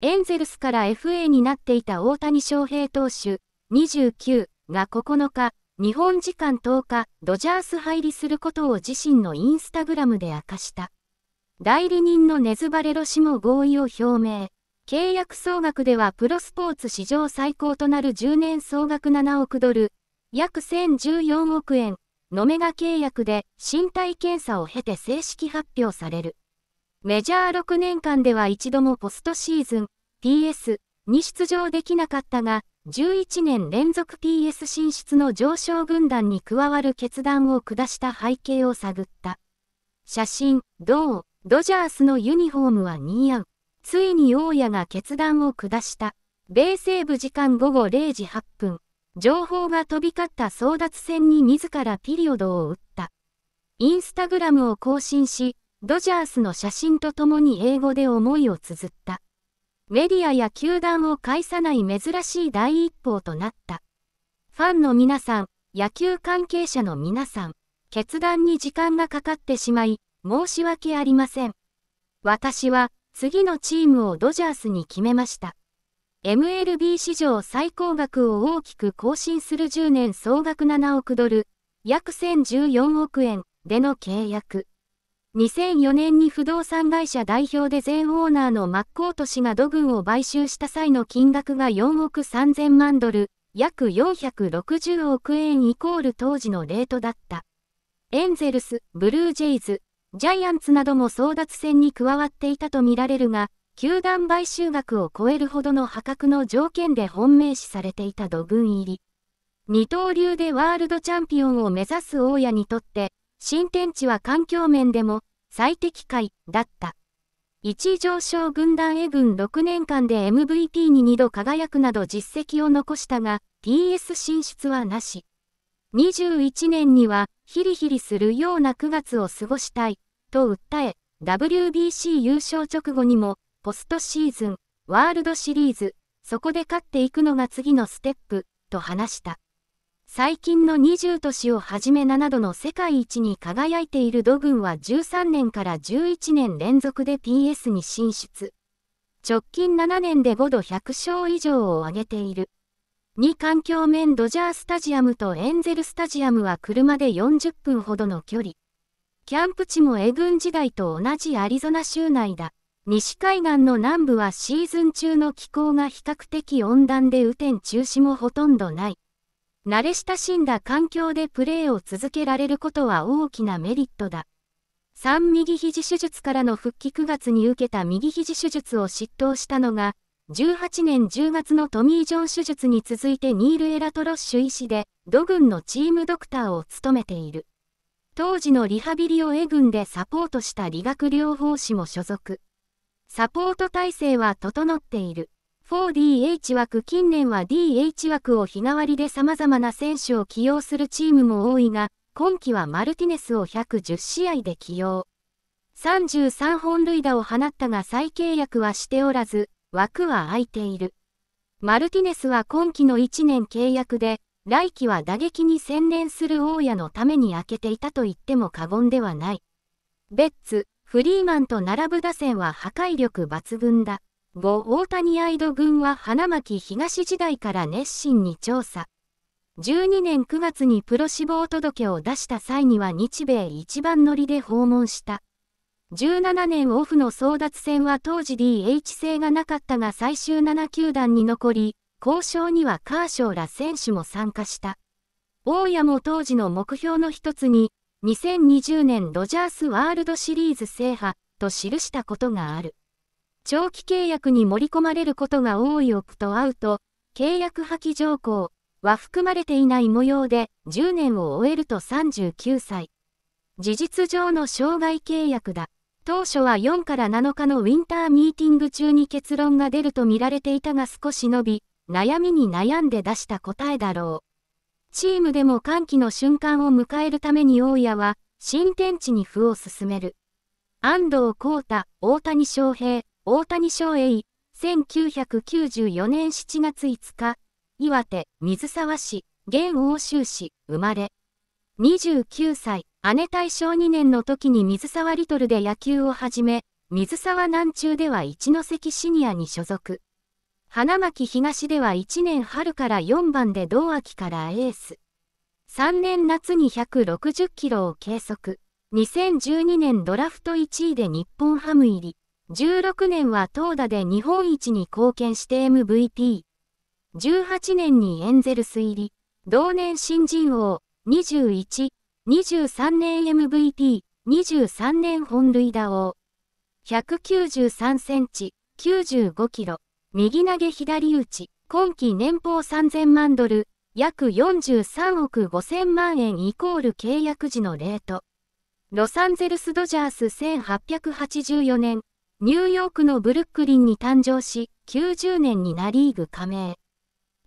エンゼルスから FA になっていた大谷翔平投手29が9日、日本時間10日、ドジャース入りすることを自身のインスタグラムで明かした。代理人のネズバレロ氏も合意を表明。契約総額ではプロスポーツ史上最高となる10年総額7億ドル、約1014億円のメガ契約で身体検査を経て正式発表される。メジャー6年間では一度もポストシーズン PS に出場できなかったが、11年連続 PS 進出の上昇軍団に加わる決断を下した背景を探った。写真、同、ドジャースのユニフォームは似合う。ついに大家が決断を下した。米西部時間午後0時8分、情報が飛び交った争奪戦に自らピリオドを打った。インスタグラムを更新し、ドジャースの写真とともに英語で思いを綴った。メディアや球団を介さない珍しい第一報となった。ファンの皆さん、野球関係者の皆さん、決断に時間がかかってしまい、申し訳ありません。私は、次のチームをドジャースに決めました。MLB 史上最高額を大きく更新する10年総額7億ドル、約1014億円での契約。2004年に不動産会社代表で前オーナーのマッコート氏が土軍を買収した際の金額が4億3000万ドル、約460億円イコール当時のレートだった。エンゼルス、ブルージェイズ、ジャイアンツなども争奪戦に加わっていたとみられるが、球団買収額を超えるほどの破格の条件で本命視されていた土軍入り。二刀流でワールドチャンピオンを目指す大家にとって、新天地は環境面でも最適解だった。1上昇軍団 A 軍6年間で MVP に2度輝くなど実績を残したが、PS 進出はなし。21年には、ヒリヒリするような9月を過ごしたい、と訴え、WBC 優勝直後にも、ポストシーズン、ワールドシリーズ、そこで勝っていくのが次のステップ、と話した。最近の20都市をはじめ7度の世界一に輝いている土群は13年から11年連続で PS に進出。直近7年で5度100勝以上を挙げている。2環境面ドジャースタジアムとエンゼルスタジアムは車で40分ほどの距離。キャンプ地もエ軍時代と同じアリゾナ州内だ。西海岸の南部はシーズン中の気候が比較的温暖で雨天中止もほとんどない。慣れ親しんだ環境でプレーを続けられることは大きなメリットだ。3右肘手術からの復帰9月に受けた右肘手術を執刀したのが、18年10月のトミー・ジョン手術に続いてニール・エラトロッシュ医師で、ド軍のチームドクターを務めている。当時のリハビリを A 軍でサポートした理学療法士も所属。サポート体制は整っている。4DH 枠近年は DH 枠を日替わりで様々な選手を起用するチームも多いが、今季はマルティネスを110試合で起用。33本塁打を放ったが再契約はしておらず、枠は空いている。マルティネスは今季の1年契約で、来季は打撃に専念する大家のために空けていたと言っても過言ではない。ベッツ、フリーマンと並ぶ打線は破壊力抜群だ。後大谷愛土軍は花巻東時代から熱心に調査。12年9月にプロ志望届を出した際には日米一番乗りで訪問した。17年オフの争奪戦は当時 DH 制がなかったが最終7球団に残り、交渉にはカーショーら選手も参加した。大谷も当時の目標の一つに、2020年ドジャースワールドシリーズ制覇と記したことがある。長期契約に盛り込まれることが多いオプトアウト、契約破棄条項は含まれていない模様で、10年を終えると39歳。事実上の障害契約だ。当初は4から7日のウィンターミーティング中に結論が出ると見られていたが少し伸び、悩みに悩んで出した答えだろう。チームでも歓喜の瞬間を迎えるために大家は、新天地に歩を進める。安藤浩太、大谷翔平、大谷翔平、1994年7月5日、岩手、水沢市、現欧州市、生まれ。29歳、姉大正2年の時に水沢リトルで野球を始め、水沢南中では一関シニアに所属。花巻東では1年春から4番で同秋からエース。3年夏に160キロを計測。2012年ドラフト1位で日本ハム入り。16年は投打で日本一に貢献して MVP。18年にエンゼルス入り、同年新人王、21、23年 MVP、23年本塁打王。193センチ、95キロ、右投げ左打ち、今季年俸3000万ドル、約43億5000万円イコール契約時のレート。ロサンゼルス・ドジャース1884年、ニューヨークのブルックリンに誕生し、90年にナリーグ加盟。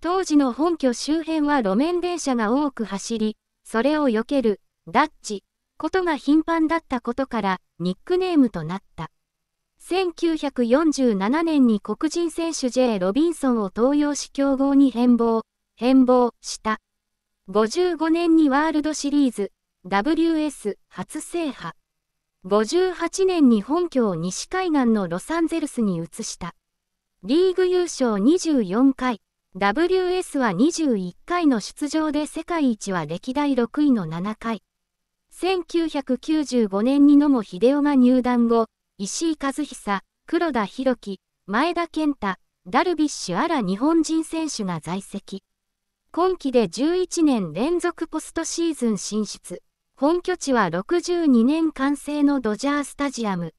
当時の本拠周辺は路面電車が多く走り、それを避ける、ダッチ、ことが頻繁だったことから、ニックネームとなった。1947年に黒人選手 J. ロビンソンを登用し強豪に変貌、変貌した。55年にワールドシリーズ、WS 初制覇。58年に本拠を西海岸のロサンゼルスに移した。リーグ優勝24回、WS は21回の出場で世界一は歴代6位の7回。1995年に野茂英雄が入団後、石井和久、黒田博樹、前田健太、ダルビッシュあら日本人選手が在籍。今季で11年連続ポストシーズン進出。本拠地は62年完成のドジャースタジアム。